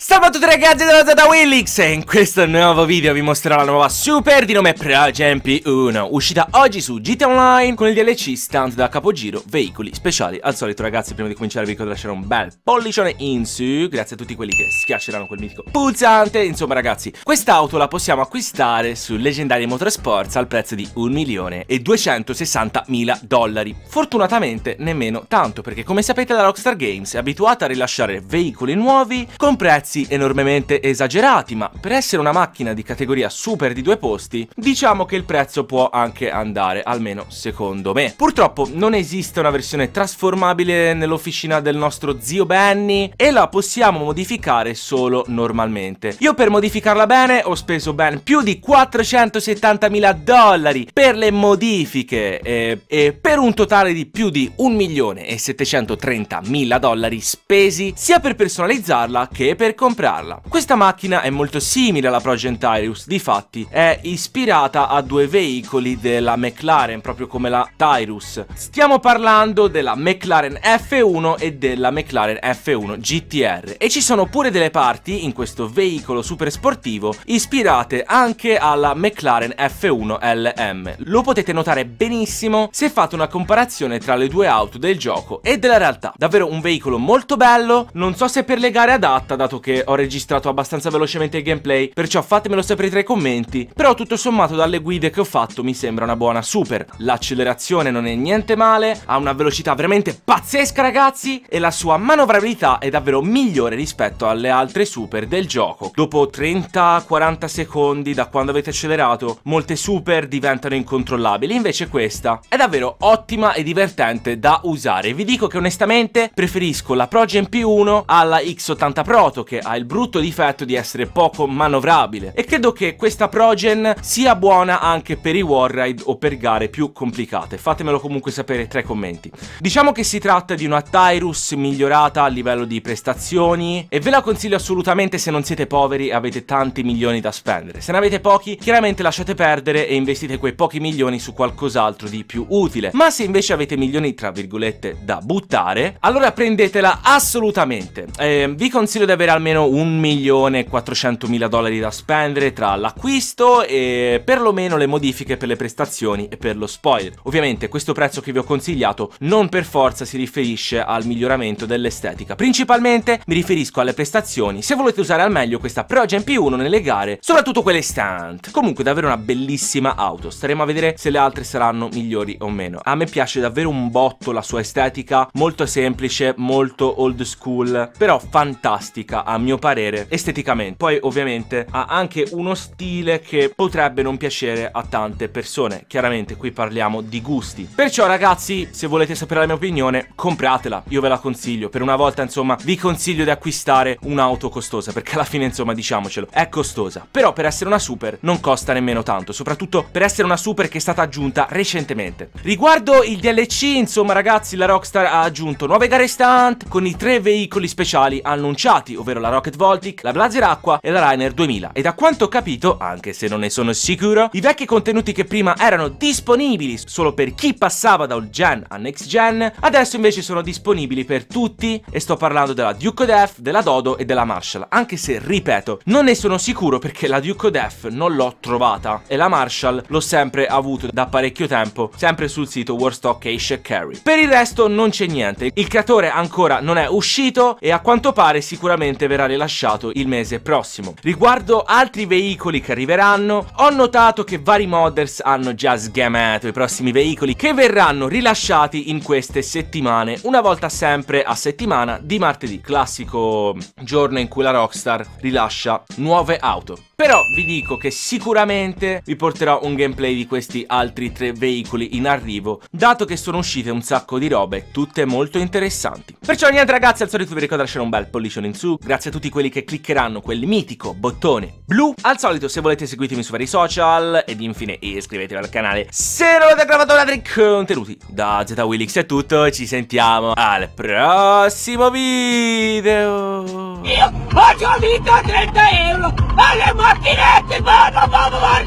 Salve a tutti ragazzi della Zeta Willix e in questo nuovo video vi mostrerò la nuova super di nome Pregempi 1 Uscita oggi su GTA Online con il DLC stunt da capogiro veicoli speciali Al solito ragazzi prima di cominciare vi ricordo di lasciare un bel pollicione in su Grazie a tutti quelli che schiacceranno quel mitico pulsante Insomma ragazzi quest'auto la possiamo acquistare su Legendary Motorsports al prezzo di 1 milione e 260 mila dollari Fortunatamente nemmeno tanto perché come sapete la Rockstar Games è abituata a rilasciare veicoli nuovi con prezzi prezzi enormemente esagerati, ma per essere una macchina di categoria super di due posti, diciamo che il prezzo può anche andare, almeno secondo me. Purtroppo non esiste una versione trasformabile nell'officina del nostro zio Benny e la possiamo modificare solo normalmente. Io per modificarla bene ho speso ben più di 470.000 dollari per le modifiche e, e per un totale di più di 1.730.000 dollari spesi sia per personalizzarla che per comprarla. Questa macchina è molto simile alla Progent Tyrus, difatti è ispirata a due veicoli della McLaren, proprio come la Tyrus. Stiamo parlando della McLaren F1 e della McLaren F1 GTR e ci sono pure delle parti in questo veicolo super sportivo ispirate anche alla McLaren F1 LM. Lo potete notare benissimo se fate una comparazione tra le due auto del gioco e della realtà. Davvero un veicolo molto bello, non so se per le gare adatta dato che che ho registrato abbastanza velocemente il gameplay, perciò fatemelo sapere tra i commenti, però tutto sommato dalle guide che ho fatto mi sembra una buona super. L'accelerazione non è niente male, ha una velocità veramente pazzesca ragazzi e la sua manovrabilità è davvero migliore rispetto alle altre super del gioco. Dopo 30-40 secondi da quando avete accelerato, molte super diventano incontrollabili, invece questa è davvero ottima e divertente da usare. Vi dico che onestamente preferisco la Pro Gen P1 alla X80 Proto che ha il brutto difetto di essere poco manovrabile e credo che questa progen sia buona anche per i warride o per gare più complicate, fatemelo comunque sapere tra i commenti. Diciamo che si tratta di una Tyrus migliorata a livello di prestazioni e ve la consiglio assolutamente se non siete poveri e avete tanti milioni da spendere, se ne avete pochi chiaramente lasciate perdere e investite quei pochi milioni su qualcos'altro di più utile, ma se invece avete milioni tra virgolette da buttare, allora prendetela assolutamente. Eh, vi consiglio di avere almeno almeno 1.400.000 dollari da spendere tra l'acquisto e perlomeno le modifiche per le prestazioni e per lo spoiler. Ovviamente questo prezzo che vi ho consigliato non per forza si riferisce al miglioramento dell'estetica, principalmente mi riferisco alle prestazioni se volete usare al meglio questa Pro p 1 nelle gare, soprattutto quelle stunt. Comunque davvero una bellissima auto, staremo a vedere se le altre saranno migliori o meno. A me piace davvero un botto la sua estetica, molto semplice, molto old school, però fantastica a mio parere esteticamente poi ovviamente ha anche uno stile che potrebbe non piacere a tante persone chiaramente qui parliamo di gusti perciò ragazzi se volete sapere la mia opinione compratela io ve la consiglio per una volta insomma vi consiglio di acquistare un'auto costosa perché alla fine insomma diciamocelo è costosa però per essere una super non costa nemmeno tanto soprattutto per essere una super che è stata aggiunta recentemente riguardo il DLC insomma ragazzi la Rockstar ha aggiunto nuove gare stunt con i tre veicoli speciali annunciati ovvero la la Rocket Voltic, la Blazer Aqua e la Rainer 2000. E da quanto ho capito, anche se non ne sono sicuro, i vecchi contenuti che prima erano disponibili solo per chi passava da dal gen a next gen, adesso invece sono disponibili per tutti e sto parlando della Duke Def, della Dodo e della Marshall, anche se ripeto, non ne sono sicuro perché la Duke Def non l'ho trovata e la Marshall l'ho sempre avuto da parecchio tempo, sempre sul sito Warstock Ace Carry. Per il resto non c'è niente, il creatore ancora non è uscito e a quanto pare sicuramente verrà rilasciato il mese prossimo. Riguardo altri veicoli che arriveranno, ho notato che vari modders hanno già sgamato i prossimi veicoli che verranno rilasciati in queste settimane, una volta sempre a settimana di martedì, classico giorno in cui la Rockstar rilascia nuove auto. Però vi dico che sicuramente vi porterò un gameplay di questi altri tre veicoli in arrivo, dato che sono uscite un sacco di robe, tutte molto interessanti. Perciò niente ragazzi, al solito vi ricordo di lasciare un bel pollicione in su, grazie grazie a tutti quelli che cliccheranno quel mitico bottone blu. Al solito se volete seguitemi su vari social ed infine iscrivetevi al canale se non avete gravato altri contenuti. Da ZWillix è tutto, ci sentiamo al prossimo video. Io ho già 30 euro alle macchinette, Vado, vado, vado